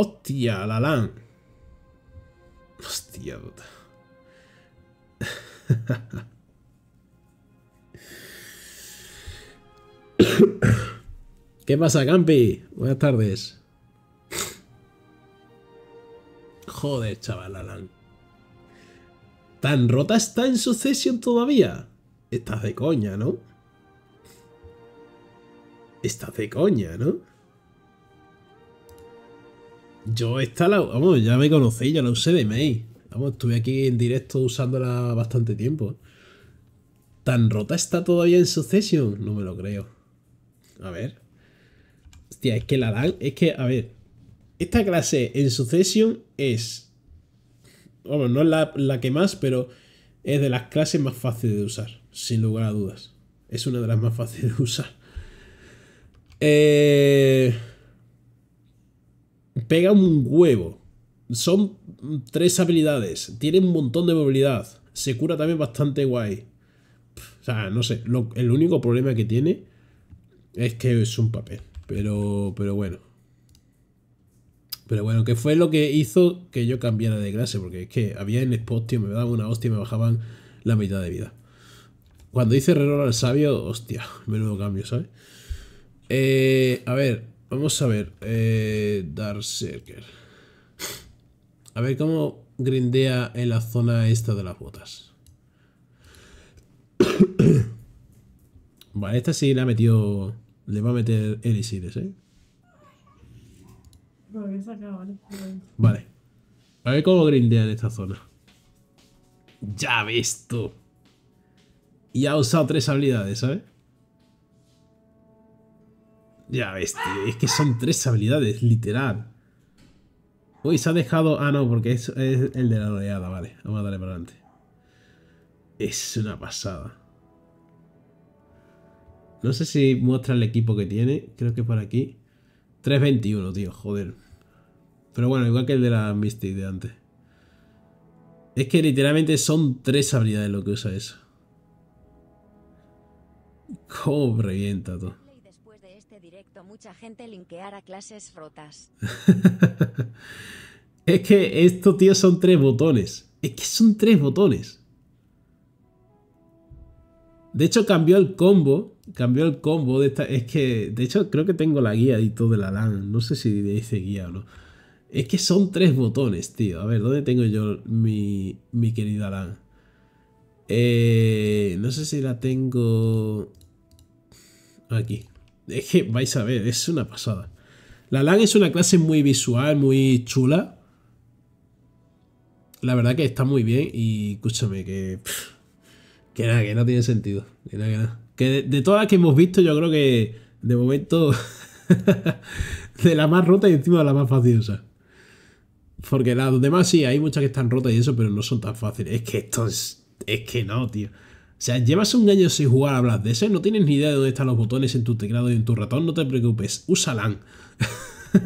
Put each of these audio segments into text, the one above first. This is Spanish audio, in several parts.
¡Hostia, la LAN! Hostia, puta. ¿Qué pasa, Campi? Buenas tardes. Joder, chaval, LAN. ¿Tan rota está en sucesión todavía? Estás de coña, ¿no? Estás de coña, ¿no? Yo esta la... Vamos, ya me conocéis, ya la usé de May. Vamos, estuve aquí en directo usándola bastante tiempo. ¿Tan rota está todavía en Succession? No me lo creo. A ver. Hostia, es que la dan... Es que, a ver. Esta clase en Succession es... Vamos, no es la, la que más, pero es de las clases más fáciles de usar. Sin lugar a dudas. Es una de las más fáciles de usar. Eh pega un huevo. Son tres habilidades. Tiene un montón de movilidad. Se cura también bastante guay. O sea, no sé. el único problema que tiene es que es un papel. Pero, pero bueno. Pero bueno, que fue lo que hizo que yo cambiara de clase. Porque es que había en spot, tío, me daban una hostia y me bajaban la mitad de vida. Cuando hice error al sabio, hostia, menudo cambio, ¿sabes? Eh, a ver, Vamos a ver. Eh, Darkseeker. A ver cómo grindea en la zona esta de las botas. vale, esta sí la ha metido... Le va a meter elixires, ¿eh? Vale. A ver cómo grindea en esta zona. Ya ves visto Y ha usado tres habilidades, ¿sabes? Ya ves, Es que son tres habilidades, literal. Uy, pues se ha dejado... Ah, no, porque es, el de la oleada. Vale, vamos a darle para adelante. Es una pasada. No sé si muestra el equipo que tiene. Creo que por aquí. 3.21, tío. Joder. Pero bueno, igual que el de la Mystic de antes. Es que literalmente son tres habilidades lo que usa eso. Cómo revienta todo mucha gente linkear a clases rotas. es que estos tíos son tres botones. Es que son tres botones. De hecho, cambió el combo. Cambió el combo de esta. Es que, de hecho, creo que tengo la guía y todo de la LAN. No sé si dice guía o no. Es que son tres botones, tío. A ver, ¿dónde tengo yo mi, mi querida LAN? Eh, no sé si la tengo... Aquí. Es que vais a ver, es una pasada. La LAN es una clase muy visual, muy chula. La verdad que está muy bien y escúchame que... que nada, que no tiene sentido. Que nada, que de, todas que hemos visto yo creo que de momento... de la más rota y encima de la más fácil de Porque las demás sí, hay muchas que están rotas y eso, pero no son tan fáciles. Es que esto es... Es que no, tío. O sea, llevas un año sin jugar a Black de no tienes ni idea de dónde están los botones en tu teclado y en tu ratón, no te preocupes, úsalan.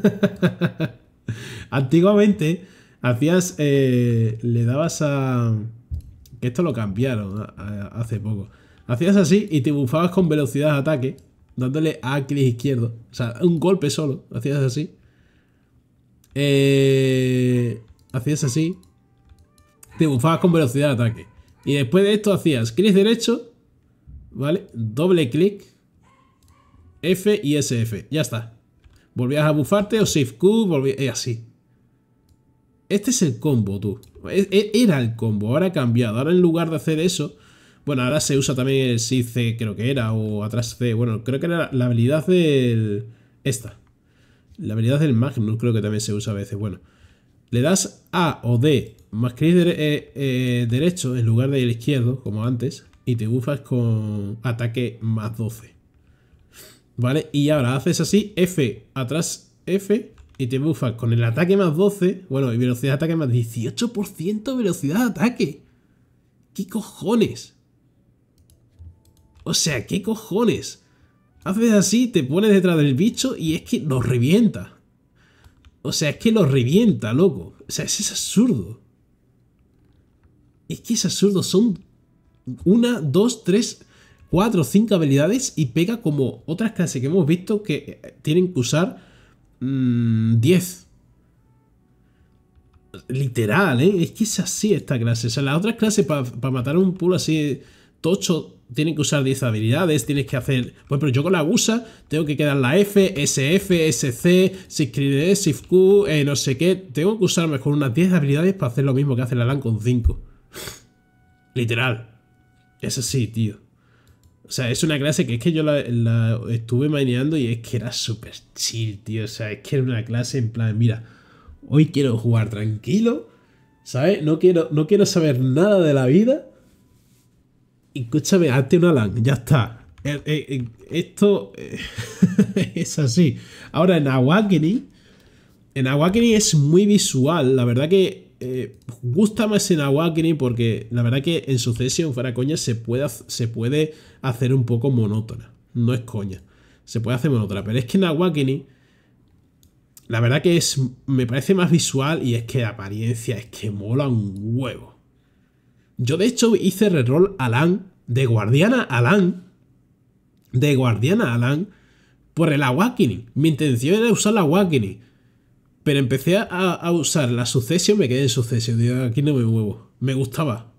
Antiguamente hacías, eh, le dabas a... que esto lo cambiaron hace poco. Hacías así y te bufabas con velocidad de ataque, dándole a clic izquierdo. O sea, un golpe solo, hacías así. Eh, hacías así. Te bufabas con velocidad de ataque. Y después de esto hacías clic derecho, ¿vale? Doble clic, F y SF, ya está. Volvías a bufarte o Shift Q, volvías, y eh, así. Este es el combo, tú. E, era el combo, ahora ha cambiado. Ahora en lugar de hacer eso, bueno, ahora se usa también el Shift C, creo que era, o atrás C. Bueno, creo que era la habilidad del... Esta. La habilidad del Magnus creo que también se usa a veces. Bueno, le das A o D más que eh, eh, derecho en lugar del izquierdo, como antes, y te bufas con ataque más 12. ¿Vale? Y ahora haces así, F, atrás F, y te bufas con el ataque más 12, bueno, y velocidad de ataque más 18% velocidad de ataque. ¿Qué cojones? O sea, ¿qué cojones? Haces así, te pones detrás del bicho y es que lo revienta. O sea, es que lo revienta, loco. O sea, es absurdo. Es que es absurdo, son una, dos, tres, cuatro, cinco habilidades y pega como otras clases que hemos visto que eh, tienen que usar 10. Mm, Literal, ¿eh? Es que es así esta clase. O sea, las otras clases para matar un pool así tocho tienen que usar 10 habilidades, tienes que hacer... Pues pero yo con la gusa tengo que quedar la F, SF, SC, si Q, Q, e, no sé qué. Tengo que usar mejor unas 10 habilidades para hacer lo mismo que hace la LAN con 5. Literal. Es sí tío. O sea, es una clase que es que yo la, estuve maineando y es que era súper chill, tío. O sea, es que era una clase en plan, mira, hoy quiero jugar tranquilo, ¿sabes? No quiero, no quiero saber nada de la vida. Y Escúchame, hazte una LAN, ya está. Eh, eh, eh, esto es así. Ahora en Awakening, en Awakening es muy visual. La verdad que eh, gusta más en Awakening porque la verdad que en sucesión fuera coña, se puede, se puede hacer un poco monótona. No es coña. Se puede hacer monótona. Pero es que en Awakening, la verdad que es, me parece más visual y es que apariencia es que mola un huevo. Yo de hecho hice reroll Alan, de Guardiana Alan, de Guardiana Alan, por el Awakening. Mi intención era usar la Awakening. Pero empecé a, usar la sucesión, me quedé en sucesión. Digo, aquí no me muevo. Me gustaba.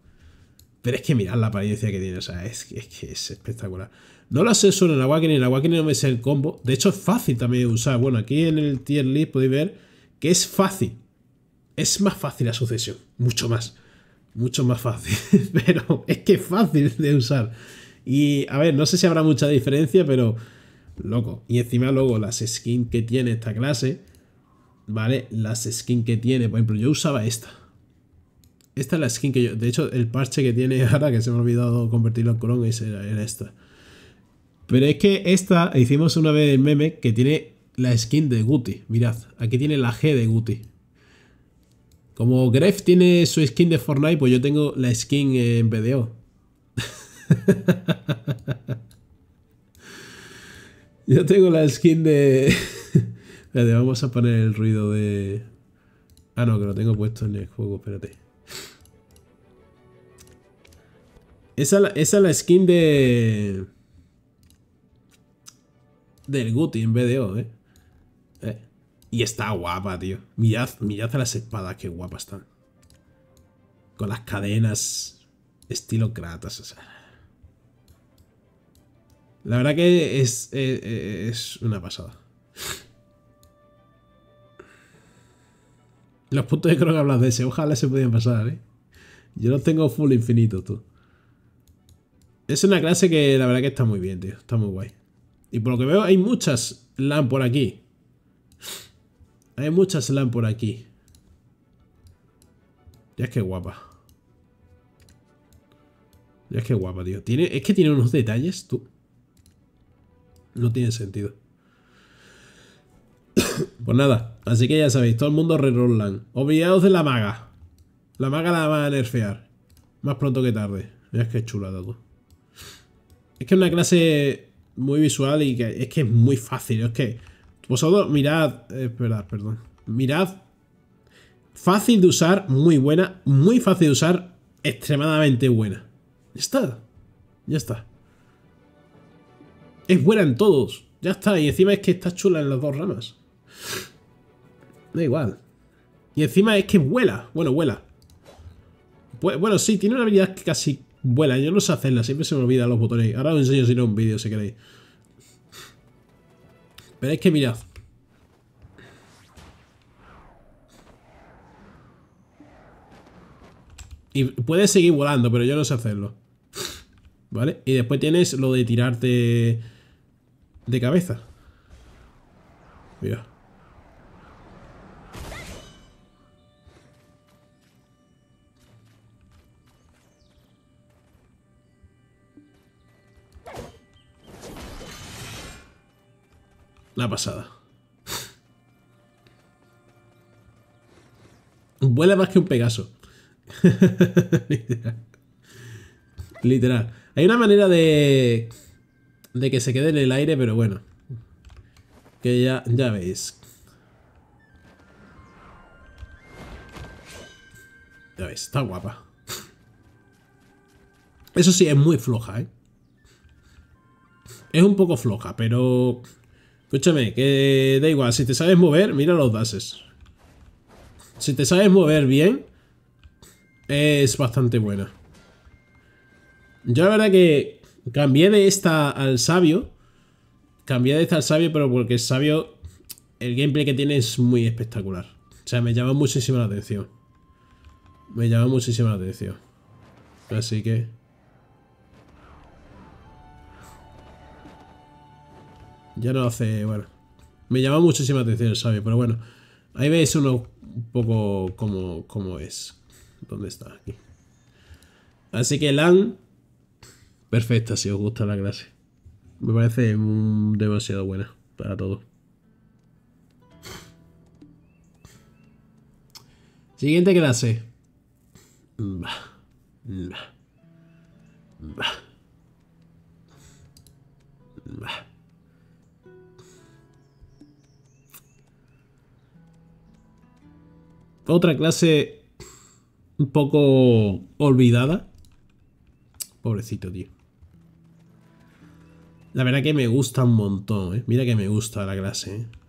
Pero es que mirad la apariencia que tiene, o sea, es, que es espectacular. No lo solo en la Awakening, en la Awakening no me sé el combo. De hecho, es fácil también de usar. Bueno, aquí en el tier list podéis ver que es fácil. Es más fácil la sucesión, mucho más. Mucho más fácil, pero es que es fácil de usar. Y a ver, no sé si habrá mucha diferencia, pero loco. Y encima luego las skins que tiene esta clase ¿vale? Las skins que tiene. Por ejemplo, yo usaba esta. Esta es la skin que yo... De hecho, el parche que tiene ahora, que se me ha olvidado convertirlo en corona, era esta. Pero es que esta, hicimos una vez el meme, que tiene la skin de Guti. Mirad, aquí tiene la G de Guti. Como Gref tiene su skin de Fortnite, pues yo tengo la skin en BDO. yo tengo la skin de... vamos a poner el ruido de... Ah, no, que lo tengo puesto en el juego, espérate. Esa, es la skin de... Del Guti en BDO, ¿eh? ¿eh? Y está guapa, tío. Mirad, mirad a las espadas, qué guapas están. Con las cadenas estilo Kratos, La verdad que es, es una pasada. Los puntos de creo que hablas de ese. Ojalá se pudieran pasar, ¿eh? Yo los tengo full infinito, tú. Es una clase que la verdad que está muy bien, tío. Está muy guay. Y por lo que veo, hay muchas LAN por aquí. Hay muchas LAN por aquí. Ya es que guapa. Ya es que guapa, tío. Tiene, es que tiene unos detalles, tú. No tiene sentido. Pues nada, así que ya sabéis, todo el mundo rerollan. Obviados de la maga. La maga la va a nerfear. Más pronto que tarde. Es que chula, todo. Es que es una clase muy visual y que es que es muy fácil. Es que vosotros mirad... Eh, Esperad, perdón. Mirad. Fácil de usar, muy buena. Muy fácil de usar, extremadamente buena. Ya está. Ya está. Es buena en todos. Ya está. Y encima es que está chula en las dos ramas. Da igual. Y encima es que vuela. Bueno, vuela. Bueno, sí, tiene una habilidad que casi vuela. Yo no sé hacerla, siempre se me olvida los botones. Ahora os enseño si no un vídeo, si queréis. Pero es que mirad. Y puedes seguir volando, pero yo no sé hacerlo. ¿Vale? Y después tienes lo de tirarte de cabeza. Mira. pasada. Vuela más que un Pegaso. Literal. Hay una manera de... De que se quede en el aire, pero bueno. Que ya, ya veis. Ya veis, está guapa. Eso sí, es muy floja, ¿eh? Es un poco floja, pero... Escúchame, que da igual, si te sabes mover, mira los bases. Si te sabes mover bien, es bastante buena. Yo la verdad que cambié de esta al sabio. Cambié de esta al sabio, pero porque el sabio, el gameplay que tiene es muy espectacular. O sea, me llama muchísimo la atención. Me llama muchísima la atención. Así que... Ya no hace, bueno. Me llama muchísima atención el pero bueno. Ahí veis uno un poco Como es. ¿Dónde está? Aquí. Así que LAN, perfecta si os gusta la clase. Me parece mm, demasiado buena para todo. Siguiente clase. Bah. Otra clase un poco olvidada. Pobrecito, tío. La verdad que me gusta un montón, ¿eh? Mira que me gusta la clase, ¿eh?